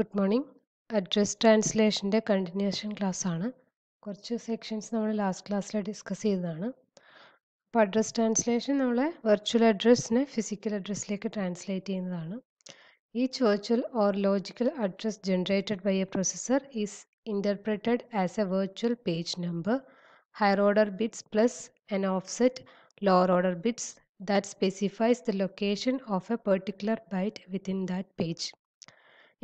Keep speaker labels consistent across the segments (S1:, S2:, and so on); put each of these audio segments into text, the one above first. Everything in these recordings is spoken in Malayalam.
S1: ഗുഡ് മോർണിംഗ് അഡ്രസ് ട്രാൻസ്ലേഷൻ്റെ കണ്ടിന്യൂഷൻ ക്ലാസ്സാണ് കുറച്ച് സെക്ഷൻസ് നമ്മൾ ലാസ്റ്റ് ക്ലാസ്സിൽ ഡിസ്കസ് ചെയ്തതാണ് അപ്പോൾ അഡ്രസ് ട്രാൻസ്ലേഷൻ നമ്മളെ വെർച്വൽ അഡ്രസ്സിനെ ഫിസിക്കൽ അഡ്രസ്സിലേക്ക് ട്രാൻസ്ലേറ്റ് ചെയ്യുന്നതാണ് ഈ virtual or logical address generated by a processor is interpreted as a virtual page number higher order bits plus an offset lower order bits that specifies the location of a particular byte within that page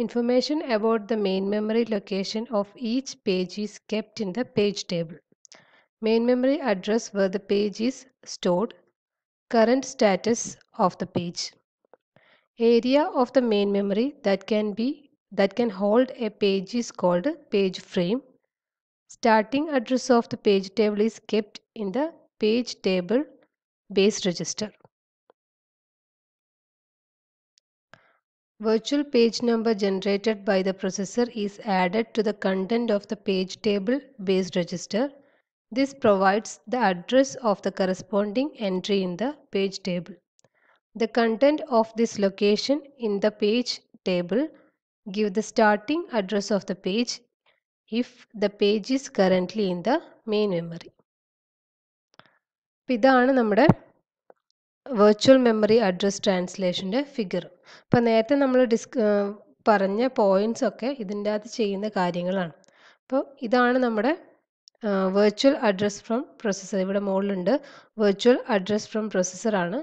S1: Information about the main memory location of each page is kept in the page table. Main memory address where the page is stored, current status of the page. Area of the main memory that can be that can hold a page is called page frame. Starting address of the page table is kept in the page table base register. Virtual page number generated by the processor is added to the content of the page table based register. This provides the address of the corresponding entry in the page table. The content of this location in the page table give the starting address of the page if the page is currently in the main memory. അപ്പം ഇതാണ് വെർച്വൽ മെമ്മറി അഡ്രസ് ട്രാൻസ്ലേഷൻ്റെ ഫിഗർ അപ്പോൾ നേരത്തെ നമ്മൾ ഡിസ് പറഞ്ഞ പോയിൻറ്സ് ഒക്കെ ഇതിൻ്റെ അകത്ത് ചെയ്യുന്ന കാര്യങ്ങളാണ് അപ്പോൾ ഇതാണ് നമ്മുടെ വെർച്വൽ അഡ്രസ് ഫ്രം പ്രൊസസ്സർ ഇവിടെ മുകളിലുണ്ട് വെർച്വൽ അഡ്രസ് ഫ്രം പ്രൊസസ്സറാണ്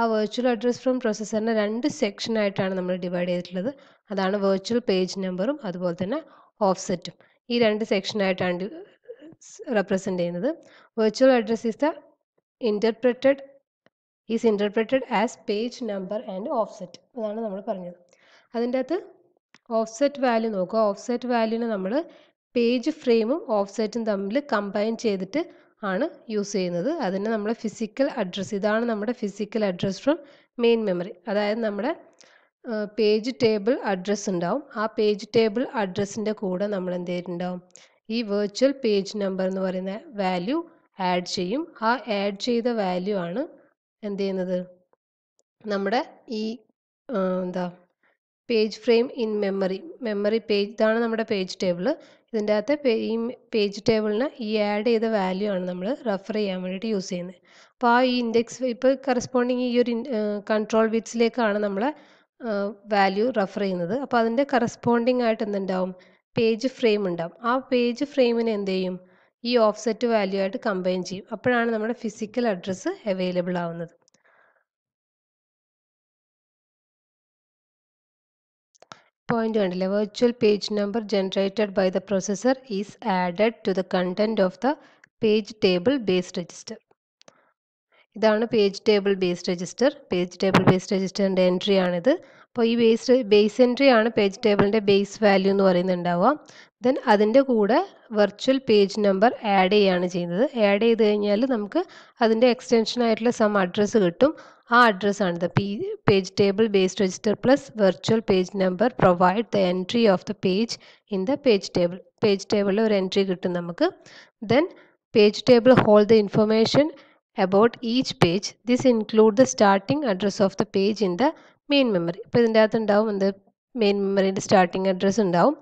S1: ആ വെർച്വൽ അഡ്രസ് ഫ്രം പ്രൊസസ്സറിനെ രണ്ട് സെക്ഷനായിട്ടാണ് നമ്മൾ ഡിവൈഡ് ചെയ്തിട്ടുള്ളത് അതാണ് വെർച്വൽ പേജ് നമ്പറും അതുപോലെ തന്നെ ഓഫ്സെറ്റും ഈ രണ്ട് സെക്ഷനായിട്ടാണ് റെപ്രസെൻ്റ് ചെയ്യുന്നത് virtual address is the interpreted is interpreted as page number and offset അതാണ് നമ്മൾ പറഞ്ഞത് അതിൻ്റെ അകത്ത് ഓഫ്സെറ്റ് വാല്യൂ നോക്കുക ഓഫ്സെറ്റ് വാല്യൂവിന് നമ്മൾ പേജ് ഫ്രെയിമും ഓഫ്സെറ്റും തമ്മിൽ കമ്പൈൻ ചെയ്തിട്ട് ആണ് യൂസ് ചെയ്യുന്നത് അതിന് നമ്മൾ ഫിസിക്കൽ അഡ്രസ്സ് ഇതാണ് നമ്മുടെ physical address from main memory അതായത് നമ്മുടെ പേജ് ടേബിൾ അഡ്രസ്സ് ഉണ്ടാവും ആ പേജ് ടേബിൾ അഡ്രസ്സിൻ്റെ കൂടെ നമ്മൾ എന്ത് ചെയ്തിട്ടുണ്ടാവും ഈ വെർച്വൽ പേജ് നമ്പർ എന്ന് പറയുന്ന വാല്യൂ ആഡ് ചെയ്യും ആ ആഡ് ചെയ്ത വാല്യൂ ആണ് എന്ത് ചെയ്യുന്നത് നമ്മുടെ ഈ എന്താ page frame in memory memory page ഇതാണ് നമ്മുടെ പേജ് ടേബിൾ ഇതിൻ്റെ അകത്ത് ഈ പേജ് ടേബിളിന് ഈ ആഡ് ചെയ്ത വാല്യൂ ആണ് നമ്മൾ റെഫർ ചെയ്യാൻ വേണ്ടിയിട്ട് യൂസ് ചെയ്യുന്നത് അപ്പോൾ ആ ഈ ഇൻഡെക്സ് ഇപ്പോൾ കറസ്പോണ്ടിങ് ഈ ഒരു കൺട്രോൾ ബിറ്റ്സിലേക്കാണ് നമ്മൾ വാല്യൂ റെഫർ ചെയ്യുന്നത് അപ്പോൾ അതിൻ്റെ കറസ്പോണ്ടിങ് ആയിട്ട് എന്തുണ്ടാവും പേജ് ഫ്രെയിം ഉണ്ടാവും ആ പേജ് ഫ്രെയിമിന് എന്ത് ചെയ്യും ഈ ഓഫ്സെറ്റ് വാല്യൂ ആയിട്ട് കമ്പൈൻ ചെയ്യും അപ്പോഴാണ് നമ്മുടെ ഫിസിക്കൽ അഡ്രസ്സ് അവൈലബിൾ ആവുന്നത് പോയിന്റ് കണ്ടില്ലേ virtual page number generated by the processor is added to the content of the page table base register ഇതാണ് page table base register page table base രജിസ്റ്ററിൻ്റെ എൻട്രി ആണിത് അപ്പോൾ ഈ ബേസ് ബേസ് എൻട്രി ആണ് പേജ് ടേബിളിൻ്റെ ബേസ് വാല്യൂ എന്ന് പറയുന്നുണ്ടാവുക ദെൻ അതിൻ്റെ കൂടെ വെർച്വൽ പേജ് നമ്പർ ആഡ് ചെയ്യുകയാണ് ചെയ്യുന്നത് ആഡ് ചെയ്ത് കഴിഞ്ഞാൽ നമുക്ക് അതിൻ്റെ എക്സ്റ്റൻഷൻ ആയിട്ടുള്ള സം അഡ്രസ്സ് കിട്ടും ആ അഡ്രസ്സാണിത് P page table base register plus virtual page number provide the entry of the page in the page table page ടേബിളിൽ ഒരു എൻട്രി കിട്ടും നമുക്ക് then page table hold the information about each page. This include the starting address of the page in the main memory ഇപ്പോൾ ഇതിൻ്റെ അകത്ത് ഉണ്ടാവും എന്ത് മെയിൻ മെമ്മറീൻ്റെ സ്റ്റാർട്ടിങ് അഡ്രസ്സ് ഉണ്ടാവും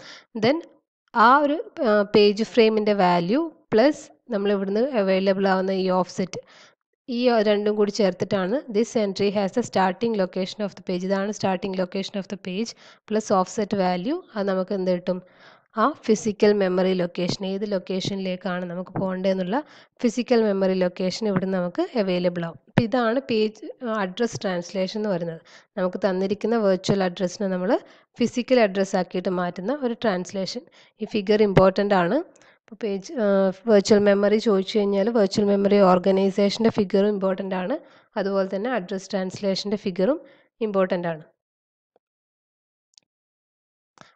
S1: ദെൻ ആ ഒരു പേജ് ഫ്രെയിമിൻ്റെ വാല്യൂ പ്ലസ് നമ്മൾ ഇവിടുന്ന് അവൈലബിൾ ആവുന്ന ഈ ഓഫ്സെറ്റ് ഈ രണ്ടും കൂടി ചേർത്തിട്ടാണ് this entry has a starting location of the page ഇതാണ് starting location of the page plus offset value അത് നമുക്ക് എന്ത് കിട്ടും ആ ഫിസിക്കൽ മെമ്മറി ലൊക്കേഷൻ ഏത് ലൊക്കേഷനിലേക്കാണ് നമുക്ക് പോകേണ്ടതെന്നുള്ള ഫിസിക്കൽ മെമ്മറി ലൊക്കേഷൻ ഇവിടുന്ന് നമുക്ക് അവൈലബിൾ ആവും അപ്പം ഇതാണ് പേജ് അഡ്രസ്സ് ട്രാൻസ്ലേഷൻ എന്ന് പറയുന്നത് നമുക്ക് തന്നിരിക്കുന്ന വെർച്വൽ അഡ്രസ്സിനെ നമ്മൾ ഫിസിക്കൽ അഡ്രസ്സ് ആക്കിയിട്ട് മാറ്റുന്ന ഒരു ട്രാൻസ്ലേഷൻ ഈ ഫിഗർ ഇമ്പോർട്ടൻ്റ് ആണ് അപ്പോൾ പേജ് വെർച്വൽ മെമ്മറി ചോദിച്ചു കഴിഞ്ഞാൽ വെർച്വൽ മെമ്മറി ഓർഗനൈസേഷൻ്റെ ഫിഗറും ഇമ്പോർട്ടൻ്റ് ആണ് അതുപോലെ തന്നെ അഡ്രസ്സ് ട്രാൻസ്ലേഷൻ്റെ ഫിഗറും ഇമ്പോർട്ടൻ്റ് ആണ്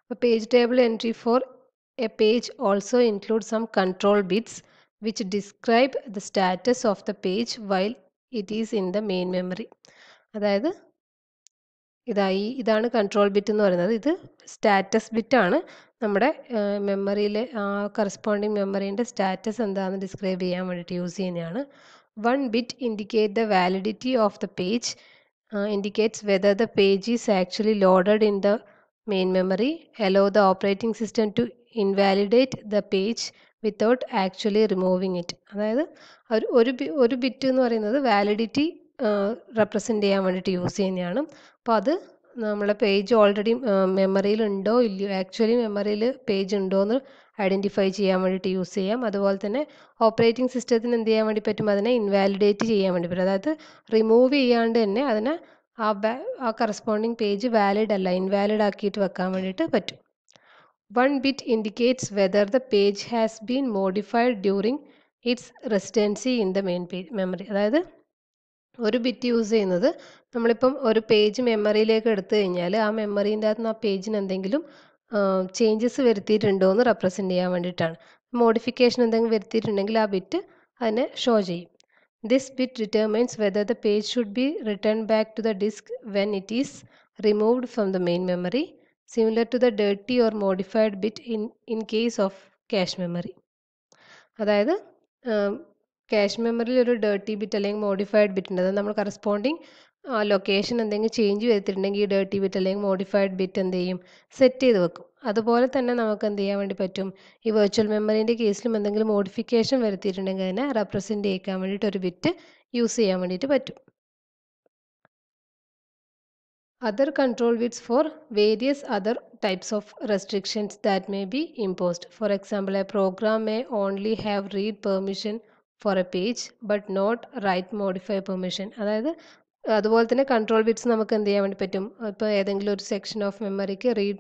S1: അപ്പോൾ page table entry for a page also include some control bits which describe the status of the page while it is in the main memory അതായത് ഇതായി ഇതാണ് കൺട്രോൾ ബിറ്റ് എന്ന് പറയുന്നത് ഇത് സ്റ്റാറ്റസ് ബിറ്റാണ് നമ്മുടെ മെമ്മറിയിലെ ആ കറസ്പോണ്ടിങ് മെമ്മറീൻ്റെ സ്റ്റാറ്റസ് എന്താണെന്ന് ഡിസ്ക്രൈബ് ചെയ്യാൻ വേണ്ടിയിട്ട് യൂസ് ചെയ്യുന്നതാണ് one bit indicate the validity of the page indicates whether the page is actually loaded in the main memory allow the operating system to invalidate the page without actually removing it അതായത് ഒരു ഒരു ഒരു ബിറ്റ് എന്ന് പറയുന്നത് വാലിഡിറ്റി റെപ്രസെൻ്റ് ചെയ്യാൻ വേണ്ടിയിട്ട് യൂസ് ചെയ്യുന്നതാണ് അപ്പോൾ അത് നമ്മളെ പേജ് ഓൾറെഡി മെമ്മറിയിൽ ഉണ്ടോ ഇല്ലയോ ആക്ച്വലി മെമ്മറിയിൽ പേജ് ഉണ്ടോ എന്ന് ഐഡൻറ്റിഫൈ ചെയ്യാൻ വേണ്ടിയിട്ട് യൂസ് ചെയ്യാം അതുപോലെ തന്നെ ഓപ്പറേറ്റിംഗ് സിസ്റ്റത്തിന് എന്ത് ചെയ്യാൻ വേണ്ടി പറ്റും അതിനെ ഇൻവാലിഡേറ്റ് ചെയ്യാൻ വേണ്ടി പറ്റും അതായത് റിമൂവ് ചെയ്യാണ്ട് തന്നെ അതിനെ ആ ആ കറസ്പോണ്ടിങ് പേജ് വാലിഡ് അല്ല ഇൻവാലിഡ് ആക്കിയിട്ട് വെക്കാൻ വേണ്ടിയിട്ട് പറ്റും One bit indicates whether the page has been modified during its residency in the main page memory അതായത് ഒരു ബിറ്റ് യൂസ് ചെയ്യുന്നത് നമ്മളിപ്പം ഒരു പേജ് മെമ്മറിയിലേക്ക് എടുത്തു കഴിഞ്ഞാൽ ആ മെമ്മറീൻ്റെ അകത്ത് നിന്ന് ആ പേജിന് എന്തെങ്കിലും ചേഞ്ചസ് വരുത്തിയിട്ടുണ്ടോ എന്ന് റെപ്രസെൻറ്റ് ചെയ്യാൻ വേണ്ടിയിട്ടാണ് മോഡിഫിക്കേഷൻ എന്തെങ്കിലും വരുത്തിയിട്ടുണ്ടെങ്കിൽ ആ ബിറ്റ് അതിനെ ഷോ ചെയ്യും this bit determines whether the page should be return back to the disk when it is removed from the main memory similar to the dirty or modified bit in, in case of cache memory. അതായത് ക്യാഷ് മെമ്മറിയിൽ ഒരു ഡേർട്ടി ബിറ്റ് അല്ലെങ്കിൽ മോഡിഫൈഡ് ബിറ്റ് ഉണ്ട് അത് നമ്മൾ കറസ്പോണ്ടിങ് ലൊക്കേഷൻ എന്തെങ്കിലും ചേഞ്ച് ചെയ്തിട്ടുണ്ടെങ്കിൽ ഈ ഡേർട്ടി ബിറ്റ് അല്ലെങ്കിൽ മോഡിഫൈഡ് ബിറ്റ് എന്ത് ചെയ്യും സെറ്റ് ചെയ്ത് വെക്കും അതുപോലെ തന്നെ നമുക്ക് എന്ത് ചെയ്യാൻ വേണ്ടി പറ്റും ഈ വെർച്വൽ മെമ്മറീൻ്റെ കേസിലും എന്തെങ്കിലും മോഡിഫിക്കേഷൻ വരുത്തിയിട്ടുണ്ടെങ്കിൽ അതിനെ റെപ്രസെൻറ്റ് ചെയ്യിക്കാൻ വേണ്ടിയിട്ട് ഒരു ബിറ്റ് യൂസ് ചെയ്യാൻ വേണ്ടിയിട്ട് പറ്റും other control widths for various other types of restrictions that may be imposed. For example, a program may only have read permission for a page but not write modify permission. അതായത് അതുപോലെ തന്നെ കൺട്രോൾ ബിറ്റ്സ് നമുക്ക് എന്ത് ചെയ്യാൻ വേണ്ടി പറ്റും ഇപ്പോൾ ഏതെങ്കിലും ഒരു സെക്ഷൻ ഓഫ് മെമ്മറിക്ക് റീഡ്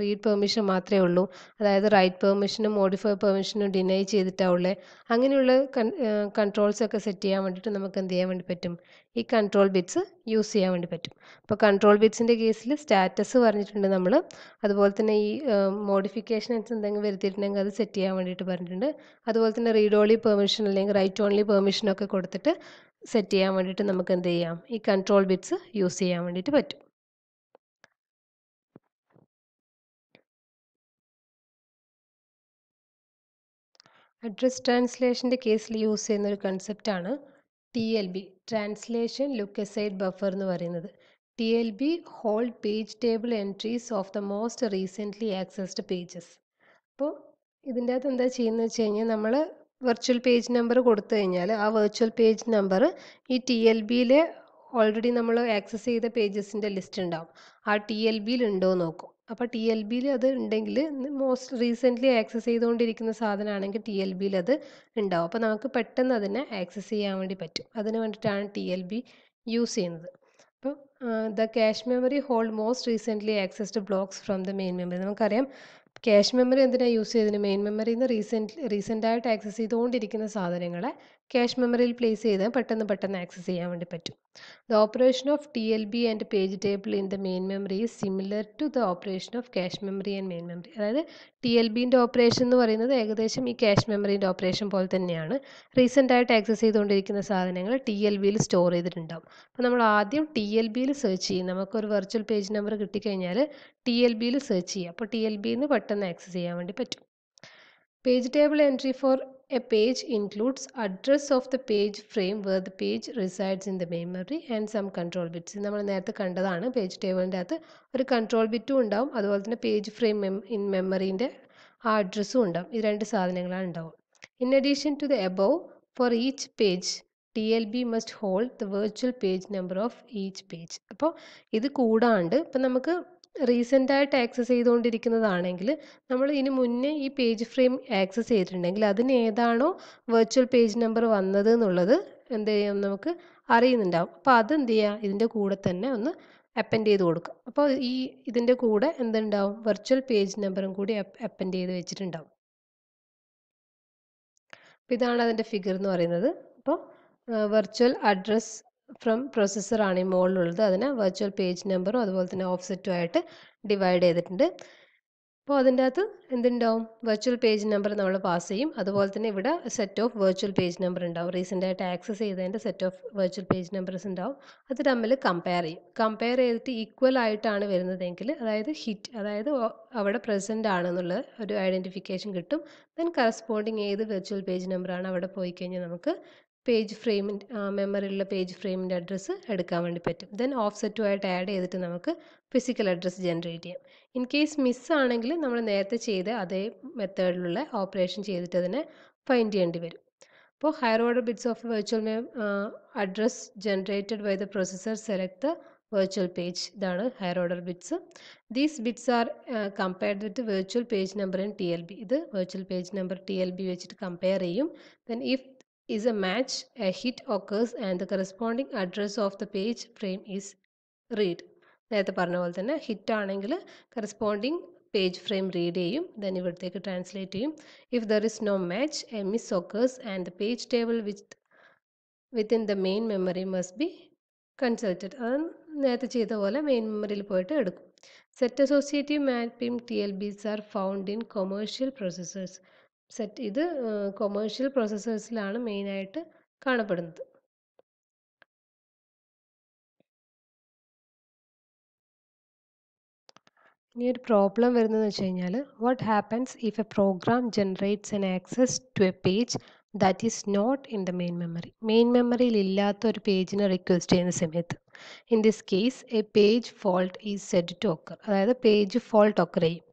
S1: റീഡ് പെർമിഷൻ മാത്രമേ ഉള്ളൂ അതായത് റൈറ്റ് പെർമിഷനും മോഡിഫൈ പെർമിഷനും ഡിനൈ ചെയ്തിട്ടാണ് അങ്ങനെയുള്ള കൺട്രോൾസ് ഒക്കെ സെറ്റ് ചെയ്യാൻ വേണ്ടിയിട്ട് നമുക്ക് എന്ത് ചെയ്യാൻ വേണ്ടി പറ്റും ഈ കൺട്രോൾ ബിറ്റ്സ് യൂസ് ചെയ്യാൻ വേണ്ടി പറ്റും അപ്പോൾ കൺട്രോൾ ബിറ്റ്സിൻ്റെ കേസിൽ സ്റ്റാറ്റസ് പറഞ്ഞിട്ടുണ്ട് നമ്മൾ അതുപോലെ തന്നെ ഈ മോഡിഫിക്കേഷൻസ് എന്തെങ്കിലും വരുത്തിയിട്ടുണ്ടെങ്കിൽ അത് സെറ്റ് ചെയ്യാൻ വേണ്ടിയിട്ട് പറഞ്ഞിട്ടുണ്ട് അതുപോലെ തന്നെ റീഡ് ഓൺലി പെർമിഷൻ അല്ലെങ്കിൽ റൈറ്റ് ഓൺലി പെർമിഷനൊക്കെ കൊടുത്തിട്ട് സെറ്റ് ചെയ്യാൻ വേണ്ടിയിട്ട് നമുക്ക് എന്ത് ചെയ്യാം ഈ കൺട്രോൾ ബിറ്റ്സ് യൂസ് ചെയ്യാൻ വേണ്ടിയിട്ട് പറ്റും അഡ്രസ് ട്രാൻസ്ലേഷൻ്റെ കേസിൽ യൂസ് ചെയ്യുന്ന ഒരു കൺസെപ്റ്റാണ് T L B translation lookaside buffer എന്ന് പറയുന്നത് T L B hold page table entries of the most recently accessed pages അപ്പോൾ ഇതിൻ്റെ അകത്ത് എന്താ ചെയ്യുന്നത് വെച്ച് കഴിഞ്ഞാൽ നമ്മൾ വെർച്വൽ പേജ് നമ്പർ കൊടുത്തു കഴിഞ്ഞാൽ ആ വെർച്വൽ പേജ് നമ്പർ ഈ ടി എൽ ബിയിൽ ഓൾറെഡി നമ്മൾ ആക്സസ് ചെയ്ത പേജസിൻ്റെ ലിസ്റ്റ് ഉണ്ടാവും ആ ടി എൽ ബിയിൽ ഉണ്ടോ നോക്കും അപ്പോൾ ടി എൽ ബിയിൽ അത് ഉണ്ടെങ്കിൽ മോസ്റ്റ് റീസെൻ്റ്ലി ആക്സസ് ചെയ്തുകൊണ്ടിരിക്കുന്ന സാധനമാണെങ്കിൽ ടി എൽ ബിയിൽ അത് ഉണ്ടാവും അപ്പോൾ നമുക്ക് പെട്ടെന്ന് അതിനെ ആക്സസ് ചെയ്യാൻ വേണ്ടി പറ്റും അതിന് വേണ്ടിയിട്ടാണ് ടി എൽ ബി യൂസ് ചെയ്യുന്നത് അപ്പോൾ the cache memory hold most recently accessed blocks from the main memory നമുക്കറിയാം ക്യാഷ് മെമ്മറി എന്തിനാണ് യൂസ് ചെയ്തതിന് മെയിൻ മെമ്മറിയിൽ നിന്ന് റീസെൻ്റ് റീസെൻ്റായിട്ട് ആക്സസ് ചെയ്തുകൊണ്ടിരിക്കുന്ന സാധനങ്ങളെ ക്യാഷ് മെമ്മറിയിൽ പ്ലേസ് ചെയ്താൽ പെട്ടെന്ന് പെട്ടെന്ന് ആക്സസ് ചെയ്യാൻ വേണ്ടി പറ്റും the operation of T L B and page table in the main memory is similar to the operation of cache memory and main memory അതായത് ടി എൽ ബിൻ്റെ ഓപ്പറേഷൻ എന്ന് പറയുന്നത് ഏകദേശം ഈ ക്യാഷ് മെമ്മറിൻ്റെ ഓപ്പറേഷൻ പോലെ തന്നെയാണ് റീസെൻ്റ് ആയിട്ട് ആക്സസ് ചെയ്തുകൊണ്ടിരിക്കുന്ന സാധനങ്ങൾ ടി എൽ ബിയിൽ സ്റ്റോർ ചെയ്തിട്ടുണ്ടാവും അപ്പോൾ നമ്മൾ ആദ്യം ടി എൽ ബിയിൽ സെർച്ച് ചെയ്യും നമുക്കൊരു വെർച്വൽ പേജ് നമ്പർ കിട്ടിക്കഴിഞ്ഞാൽ ടി എൽ ബിയിൽ സെർച്ച് ചെയ്യുക അപ്പോൾ ടി എൽ ബിയിൽ നിന്ന് പെട്ടെന്ന് ആക്സസ് ചെയ്യാൻ വേണ്ടി പറ്റും page table entry for A page includes address of the page frame where the page resides in the memory and some control bits. നമ്മൾ നേരത്തെ കണ്ടതാണ് പേജ് ടേബിളിൻ്റെ അകത്ത് ഒരു കൺട്രോൾ ബിറ്റും ഉണ്ടാവും അതുപോലെ തന്നെ പേജ് ഫ്രെയിം ഇൻ മെമ്മറീൻ്റെ ആ അഡ്രസ്സും ഉണ്ടാവും ഈ രണ്ട് സാധനങ്ങളാണ് ഉണ്ടാവും in addition to the above for each page T L B must hold the virtual page number of each page അപ്പോൾ ഇത് കൂടാണ്ട് ഇപ്പം നമുക്ക് ആയിട്ട് ആക്സസ് ചെയ്തുകൊണ്ടിരിക്കുന്നതാണെങ്കിൽ നമ്മൾ ഇനി മുന്നേ ഈ പേജ് ഫ്രെയിം ആക്സസ് ചെയ്തിട്ടുണ്ടെങ്കിൽ അതിന് ഏതാണോ വെർച്വൽ പേജ് നമ്പർ വന്നത് എന്നുള്ളത് എന്ത് ചെയ്യാം നമുക്ക് അറിയുന്നുണ്ടാവും അപ്പോൾ അതെന്ത് ചെയ്യുക ഇതിൻ്റെ കൂടെ തന്നെ ഒന്ന് അപ്പൻഡ് ചെയ്ത് കൊടുക്കുക അപ്പോൾ ഈ ഇതിൻ്റെ കൂടെ എന്തുണ്ടാവും വെർച്വൽ പേജ് നമ്പറും കൂടി അപ്പൻഡ് ചെയ്ത് വെച്ചിട്ടുണ്ടാവും അപ്പോൾ ഇതാണ് അതിൻ്റെ ഫിഗർ എന്ന് പറയുന്നത് അപ്പോൾ വെർച്വൽ അഡ്രസ്സ് ഫ്രം പ്രോസസ്സറാണ് ഈ മുകളിലുള്ളത് അതിനെ വെർച്വൽ പേജ് നമ്പറും അതുപോലെ തന്നെ ഓഫ്സെറ്റും ആയിട്ട് ഡിവൈഡ് ചെയ്തിട്ടുണ്ട് അപ്പോൾ അതിൻ്റെ അകത്ത് എന്തുണ്ടാവും വെർച്വൽ പേജ് നമ്പർ നമ്മൾ പാസ് ചെയ്യും അതുപോലെ തന്നെ ഇവിടെ set of virtual page number ഉണ്ടാവും റീസെൻ്റ് ആയിട്ട് ആക്സസ് ചെയ്തതിൻ്റെ set of virtual page numbers ഉണ്ടാവും അത് തമ്മിൽ കമ്പയർ ചെയ്യും കമ്പയർ ചെയ്തിട്ട് ഈക്വൽ ആയിട്ടാണ് വരുന്നതെങ്കിൽ അതായത് ഹിറ്റ് അതായത് അവിടെ പ്രസൻ്റ് ആണെന്നുള്ള ഒരു ഐഡൻറ്റിഫിക്കേഷൻ കിട്ടും ദെൻ കറസ്പോണ്ടിങ് ഏത് വെർച്വൽ പേജ് നമ്പറാണ് അവിടെ പോയി കഴിഞ്ഞാൽ നമുക്ക് പേജ് ഫ്രെയിമിൻ്റെ മെമ്മറിയിലുള്ള പേജ് ഫ്രെയിമിൻ്റെ അഡ്രസ്സ് എടുക്കാൻ വേണ്ടി പറ്റും ദെൻ ആയിട്ട് ആഡ് ചെയ്തിട്ട് നമുക്ക് ഫിസിക്കൽ അഡ്രസ്സ് ജനറേറ്റ് ചെയ്യാം ഇൻ കേസ് മിസ്സാണെങ്കിൽ നമ്മൾ നേരത്തെ ചെയ്ത അതേ മെത്തേഡിലുള്ള ഓപ്പറേഷൻ ചെയ്തിട്ട് അതിനെ ഫൈൻഡ് ചെയ്യേണ്ടി വരും അപ്പോൾ higher order bits of virtual mem address generated by the processor select the virtual page ഇതാണ് higher order bits these bits are compared with virtual page number in T L B ഇത് virtual page number T L B വെച്ചിട്ട് കമ്പയർ ചെയ്യും then if is a match, a hit occurs and the corresponding address of the page frame is read. നേരത്തെ പറഞ്ഞ പോലെ തന്നെ ഹിറ്റ് ആണെങ്കിൽ കറസ്പോണ്ടിങ് പേജ് ഫ്രെയിം റീഡ് ചെയ്യും ദെൻ ഇവിടത്തേക്ക് ട്രാൻസ്ലേറ്റ് ചെയ്യും if there is no match a miss occurs and the page table with within the main memory must be consulted അത് നേരത്തെ ചെയ്ത പോലെ മെയിൻ മെമ്മറിയിൽ പോയിട്ട് എടുക്കും set associative mapping T L Bs are found in commercial processors set ഇത് കൊമേഴ്ഷ്യൽ പ്രോസസ്സേഴ്സിലാണ് മെയിനായിട്ട് കാണപ്പെടുന്നത് ഇനി ഒരു പ്രോബ്ലം വരുന്നതെന്ന് വെച്ച് കഴിഞ്ഞാൽ what happens if a program generates N access to a page that is not in the main memory main മെമ്മറിയിൽ ഇല്ലാത്ത ഒരു പേജിനെ റിക്വസ്റ്റ് ചെയ്യുന്ന സമയത്ത് in this case a page fault is said to occur അതായത് പേജ് ഫോൾട്ട് ഒക്കർ ചെയ്യും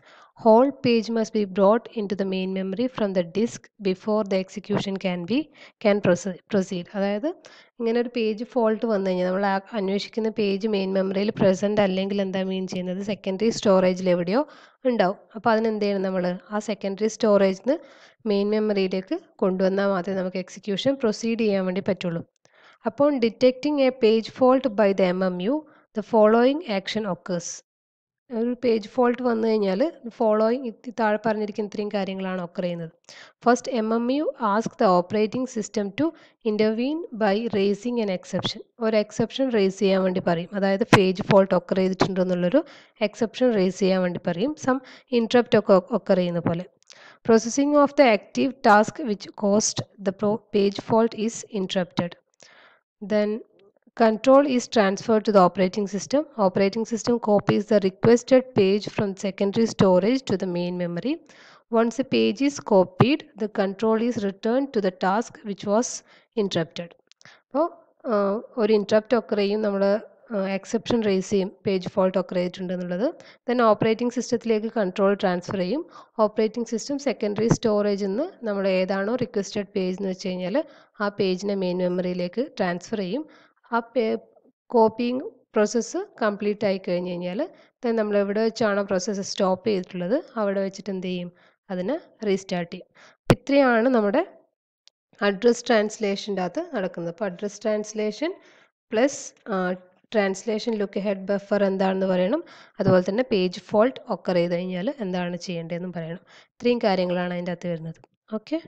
S1: must be brought into the main memory from the disk before the execution can be can proceed proceed അതായത് ഇങ്ങനെ ഒരു പേജ് ഫോൾട്ട് വന്നു കഴിഞ്ഞാൽ നമ്മൾ അന്വേഷിക്കുന്ന പേജ് മെയിൻ മെമ്മറിയിൽ പ്രസൻറ്റ് അല്ലെങ്കിൽ എന്താ മീൻ ചെയ്യുന്നത് സെക്കൻഡറി സ്റ്റോറേജിൽ എവിടെയോ ഉണ്ടാവും അപ്പോൾ അതിനെന്ത് ചെയ്യണം നമ്മൾ ആ സെക്കൻഡറി സ്റ്റോറേജിൽ നിന്ന് മെയിൻ മെമ്മറിയിലേക്ക് കൊണ്ടുവന്നാൽ മാത്രമേ നമുക്ക് എക്സിക്യൂഷൻ പ്രൊസീഡ് ചെയ്യാൻ വേണ്ടി പറ്റുള്ളൂ അപ്പോൾ detecting a page fault by the M M U the following action occurs ഒരു പേജ് ഫോൾട്ട് വന്നു കഴിഞ്ഞാൽ ഫോളോയിങ് താഴെ പറഞ്ഞിരിക്കുന്ന ഇത്രയും കാര്യങ്ങളാണ് ഒക്കെ ചെയ്യുന്നത് first M M U ask the operating system to intervene by raising an exception ഒരു എക്സെപ്ഷൻ റേസ് ചെയ്യാൻ വേണ്ടി പറയും അതായത് പേജ് ഫോൾട്ട് ഒക്കെ എന്നുള്ളൊരു എക്സെപ്ഷൻ റേസ് ചെയ്യാൻ വേണ്ടി പറയും സം ഇൻട്രപ്റ്റ് ഒക്കെ ഒക്കെ ചെയ്യുന്ന പോലെ processing of the active task which caused the page fault is interrupted then Control is transferred to the operating system. Operating system copies the requested page from secondary storage to the main memory. Once the page is copied, the control is returned to the task which was interrupted. അപ്പോൾ ഒരു ഇൻട്രപ്റ്റ് ഒക്കർ exception നമ്മൾ എക്സെപ്ഷൻ റേസ് ചെയ്യും പേജ് ഫോൾട്ട് ഒക്കെ ചെയ്തിട്ടുണ്ട് എന്നുള്ളത് ദെൻ ഓപ്പറേറ്റിംഗ് സിസ്റ്റത്തിലേക്ക് കൺട്രോൾ ട്രാൻസ്ഫർ ചെയ്യും ഓപ്പറേറ്റിംഗ് സിസ്റ്റം സെക്കൻഡറി സ്റ്റോറേജിൽ നിന്ന് നമ്മൾ ഏതാണോ റിക്വസ്റ്റഡ് പേജ് എന്ന് വെച്ച് കഴിഞ്ഞാൽ ആ പേജിനെ മെയിൻ മെമ്മറിയിലേക്ക് ട്രാൻസ്ഫർ ചെയ്യും ആ കോപ്പിയിങ് പ്രോസസ്സ് കംപ്ലീറ്റ് ആയി കഴിഞ്ഞ് കഴിഞ്ഞാൽ ദെൻ നമ്മൾ എവിടെ വെച്ചാണോ പ്രോസസ്സ് സ്റ്റോപ്പ് ചെയ്തിട്ടുള്ളത് അവിടെ വെച്ചിട്ട് എന്ത് ചെയ്യും അതിനെ റീസ്റ്റാർട്ട് ചെയ്യും അപ്പം ഇത്രയാണ് നമ്മുടെ അഡ്രസ് ട്രാൻസ്ലേഷൻ്റെ അകത്ത് നടക്കുന്നത് അപ്പോൾ address translation plus translation look head buffer എന്താണെന്ന് പറയണം അതുപോലെ തന്നെ പേജ് ഫോൾട്ട് ഒക്കർ ചെയ്ത് കഴിഞ്ഞാൽ എന്താണ് ചെയ്യേണ്ടതെന്നും പറയണം ഇത്രയും കാര്യങ്ങളാണ് അതിൻ്റെ അകത്ത് വരുന്നത് ഓക്കെ